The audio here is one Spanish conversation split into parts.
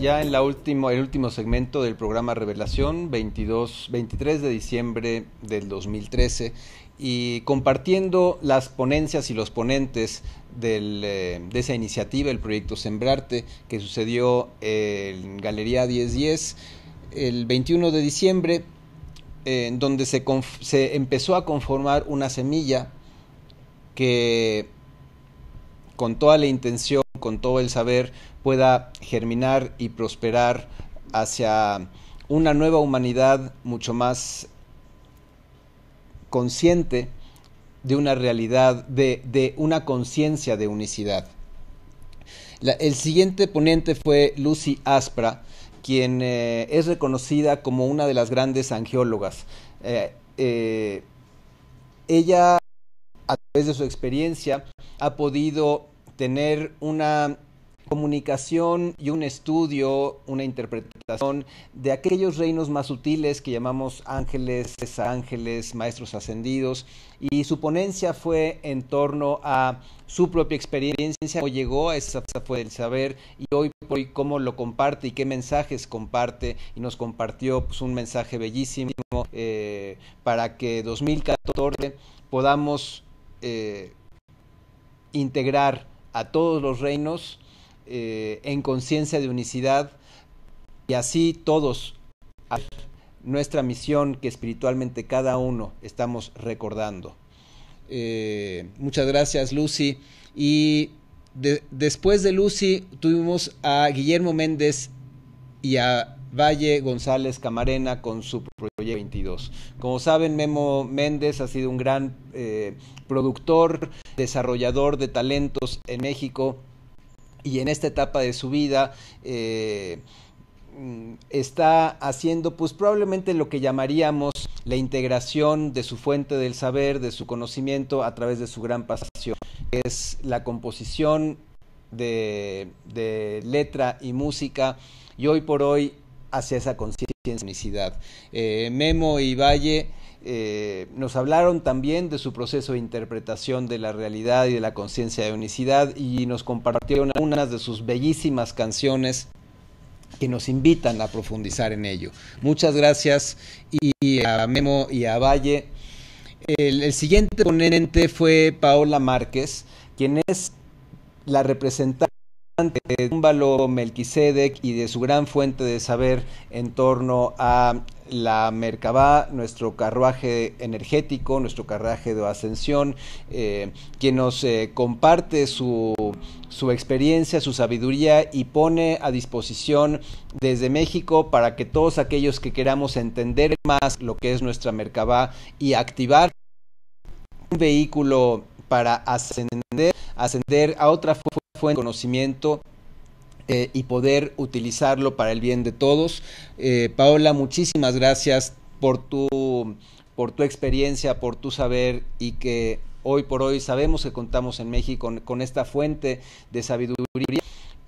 ya en la el último segmento del programa Revelación, 22, 23 de diciembre del 2013, y compartiendo las ponencias y los ponentes eh, de esa iniciativa, el proyecto Sembrarte, que sucedió en Galería 1010 el 21 de diciembre, en donde se empezó a conformar una semilla que con toda la intención con todo el saber, pueda germinar y prosperar hacia una nueva humanidad mucho más consciente de una realidad, de, una conciencia de unicidad. el siguiente ponente fue Lucy Aspra, quien eh, es reconocida como una de las grandes angiólogas. Eh, eh, ella, a través de su experiencia, ha podido tener una comunicación y un estudio, una interpretación de aquellos reinos más sutiles que llamamos ángeles, ángeles, maestros ascendidos, y su ponencia fue en torno a su propia experiencia, cómo llegó a esa fue del saber, y hoy hoy cómo lo comparte y qué mensajes comparte, y nos compartió pues, un mensaje bellísimo eh, para que 2014 podamos eh, integrar a todos los reinos eh, en conciencia de unicidad y así todos a nuestra misión que espiritualmente cada uno estamos recordando. Eh, muchas gracias Lucy y después de Lucy tuvimos a Guillermo Méndez y a Valle González Camarena con su proyecto 22. Como saben, Memo Méndez ha sido un gran eh, productor, desarrollador de talentos en México y en esta etapa de su vida eh, está haciendo pues probablemente lo que llamaríamos la integración de su fuente del saber, de su conocimiento a través de su gran pasión, que es la composición de letra y música. Y hoy por hoy hacia esa conciencia de unicidad. Eh, Memo y Valle eh, nos hablaron también de su proceso de interpretación de la realidad y de la conciencia de unicidad y nos compartieron algunas de sus bellísimas canciones que nos invitan a profundizar en ello. Muchas gracias y a Memo y a Valle. el siguiente ponente fue Paola Márquez, quien es la representante de Túmbalo eh, Melquisedec y de su gran fuente de saber en torno a la Mercabá, nuestro carruaje energético, nuestro carruaje de ascensión, eh, quien nos eh, comparte su, experiencia, su sabiduría y pone a disposición desde México para que todos aquellos que queramos entender más lo que es nuestra Mercabá y activar un vehículo para ascender, ascender a otra fuente fuente de conocimiento eh, y poder utilizarlo para el bien de todos. Eh, Paola, muchísimas gracias por tu, por tu experiencia, por tu saber y que hoy por hoy sabemos que contamos en México con esta fuente de sabiduría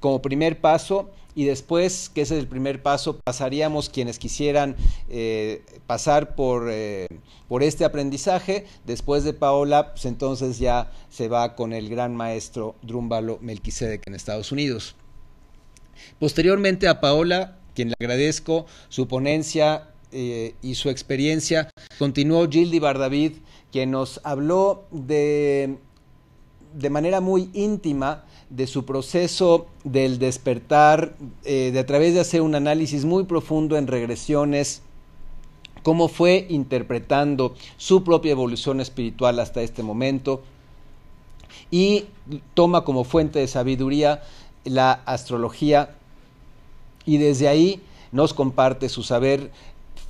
como primer paso y después, que ese es el primer paso, pasaríamos quienes quisieran eh, pasar eh, por, este aprendizaje. Después de Paola, pues entonces ya se va con el gran maestro Drúmbalo Melquisedec en Estados Unidos. Posteriormente a Paola, quien le agradezco su ponencia eh, y su experiencia, continuó Gildi Bardavid, quien nos habló de de manera muy íntima de su proceso del despertar, eh, de a través de hacer un análisis muy profundo en regresiones, cómo fue interpretando su propia evolución espiritual hasta este momento y toma como fuente de sabiduría la astrología y desde ahí nos comparte su saber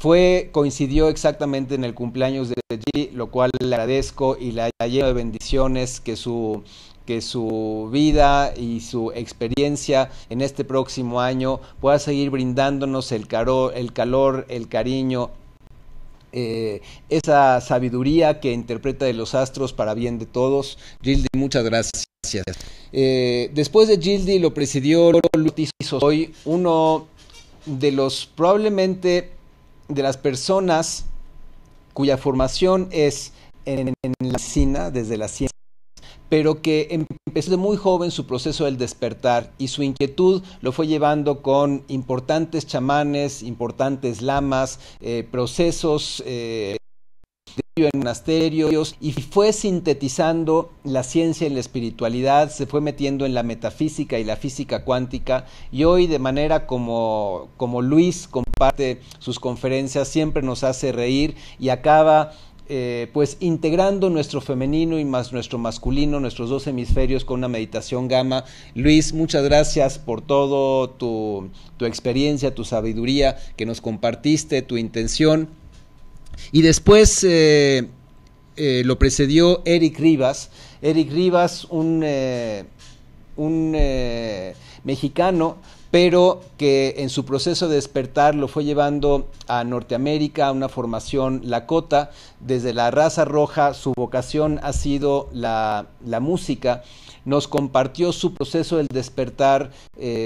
fue, coincidió exactamente en el cumpleaños de G, lo cual le agradezco y la lleno de bendiciones que su que su vida y su experiencia en este próximo año pueda seguir brindándonos el, el calor, el cariño, eh, esa sabiduría que interpreta de los astros para bien de todos. Gildi, muchas gracias. Eh, después de Gildi lo presidió Luis hoy, uno de los probablemente de las personas cuya formación es en, la medicina, desde la ciencia, pero que empezó de muy joven su proceso del despertar y su inquietud lo fue llevando con importantes chamanes, importantes lamas, eh, procesos eh, en monasterios y fue sintetizando la ciencia y la espiritualidad, se fue metiendo en la metafísica y la física cuántica y hoy de manera como, como Luis comparte sus conferencias siempre nos hace reír y acaba eh, pues integrando nuestro femenino y más nuestro masculino, nuestros dos hemisferios con una meditación gama. Luis, muchas gracias por todo tu, tu experiencia, tu sabiduría que nos compartiste, tu intención. Y después eh, eh, lo precedió Eric Rivas. Eric Rivas, un, eh, un mexicano, pero que en su proceso de despertar lo fue llevando a Norteamérica, a una formación Lakota. Desde la raza roja, su vocación ha sido la, música nos compartió su proceso del despertar,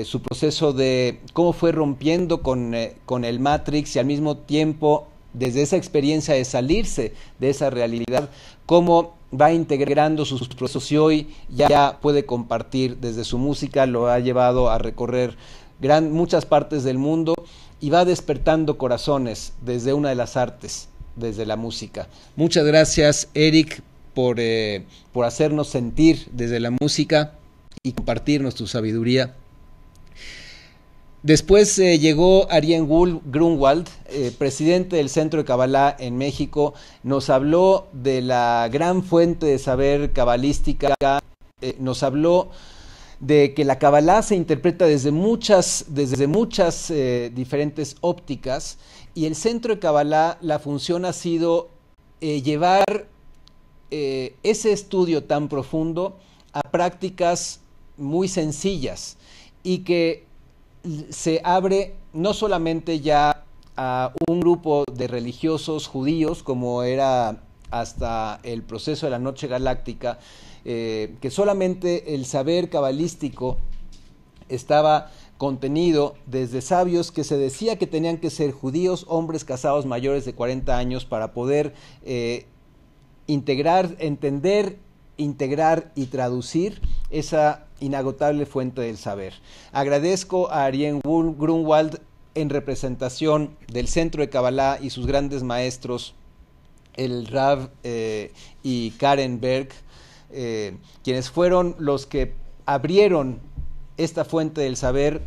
su proceso de cómo fue rompiendo con, el Matrix y al mismo tiempo desde esa experiencia de salirse de esa realidad, cómo va integrando sus procesos y hoy ya puede compartir desde su música, lo ha llevado a recorrer muchas partes del mundo y va despertando corazones desde una de las artes, desde la música. Muchas gracias, Eric, por, eh, por hacernos sentir desde la música y compartirnos tu sabiduría. Después eh, llegó Arien Grunwald, eh, presidente del Centro de Kabbalah en México, nos habló de la gran fuente de saber cabalística, eh, nos habló de que la Kabbalah se interpreta desde muchas, desde muchas diferentes ópticas y el Centro de Kabbalah la función ha sido llevar ese estudio tan profundo a prácticas muy sencillas y que se abre no solamente ya a un grupo de religiosos judíos, como era hasta el proceso de la Noche Galáctica, eh, que solamente el saber cabalístico estaba contenido desde sabios que se decía que tenían que ser judíos, hombres casados mayores de 40 años para poder eh, integrar, entender, integrar y traducir esa inagotable fuente del saber. Agradezco a Arien Grunwald en representación del Centro de Kabbalah y sus grandes maestros, el Rav eh, y Karen Berg, eh, quienes fueron los que abrieron esta fuente del saber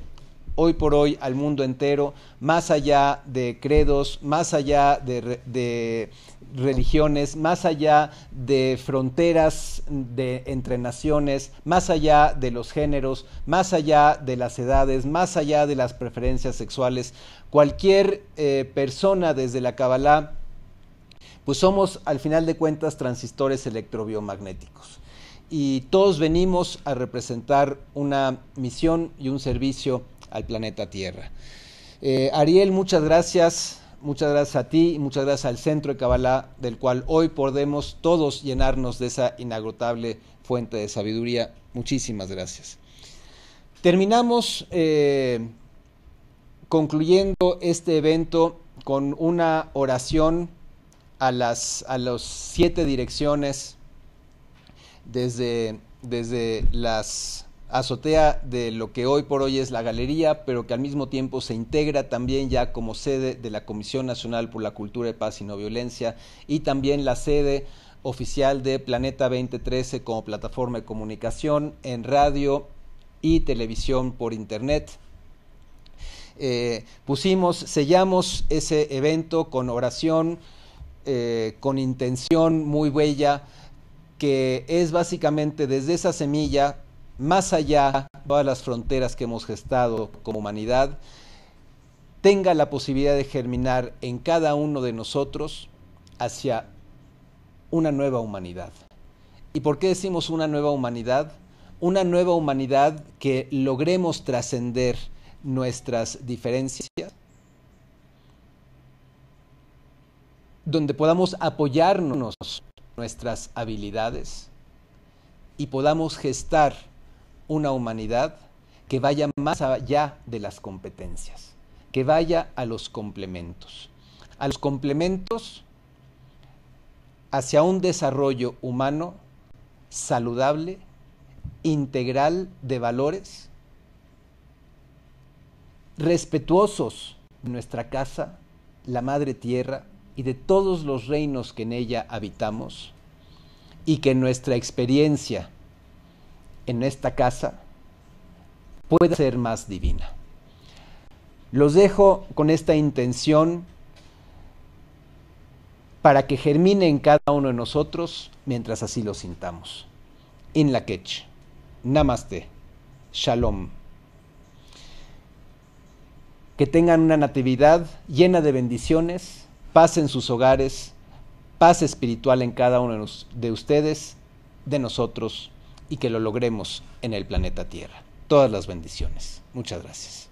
hoy por hoy al mundo entero, más allá de credos, más allá de, religiones, más allá de fronteras de, entre naciones, más allá de los géneros, más allá de las edades, más allá de las preferencias sexuales. Cualquier eh, persona desde la Kabbalah, pues somos al final de cuentas transistores electrobiomagnéticos. Y todos venimos a representar una misión y un servicio al planeta Tierra. Eh, Ariel, muchas gracias. Muchas gracias a ti y muchas gracias al Centro de Kabbalah, del cual hoy podemos todos llenarnos de esa inagotable fuente de sabiduría. Muchísimas gracias. Terminamos eh, concluyendo este evento con una oración a las a los siete direcciones desde, desde las azotea de lo que hoy por hoy es la galería, pero que al mismo tiempo se integra también ya como sede de la Comisión Nacional por la Cultura de Paz y No Violencia y también la sede oficial de Planeta 2013 como plataforma de comunicación en radio y televisión por internet. Eh, pusimos, sellamos ese evento con oración, eh, con intención muy bella, que es básicamente desde esa semilla más allá de todas las fronteras que hemos gestado como humanidad, tenga la posibilidad de germinar en cada uno de nosotros hacia una nueva humanidad. ¿Y por qué decimos una nueva humanidad? Una nueva humanidad que logremos trascender nuestras diferencias, donde podamos apoyarnos nuestras habilidades y podamos gestar una humanidad que vaya más allá de las competencias, que vaya a los complementos, a los complementos hacia un desarrollo humano saludable, integral de valores, respetuosos de nuestra casa, la madre tierra y de todos los reinos que en ella habitamos, y que nuestra experiencia en esta casa pueda ser más divina. Los dejo con esta intención para que germine en cada uno de nosotros mientras así lo sintamos. In la quech. Namaste. Shalom. Que tengan una natividad llena de bendiciones, paz en sus hogares, paz espiritual en cada uno de ustedes, de nosotros y que lo logremos en el planeta Tierra. Todas las bendiciones. Muchas gracias.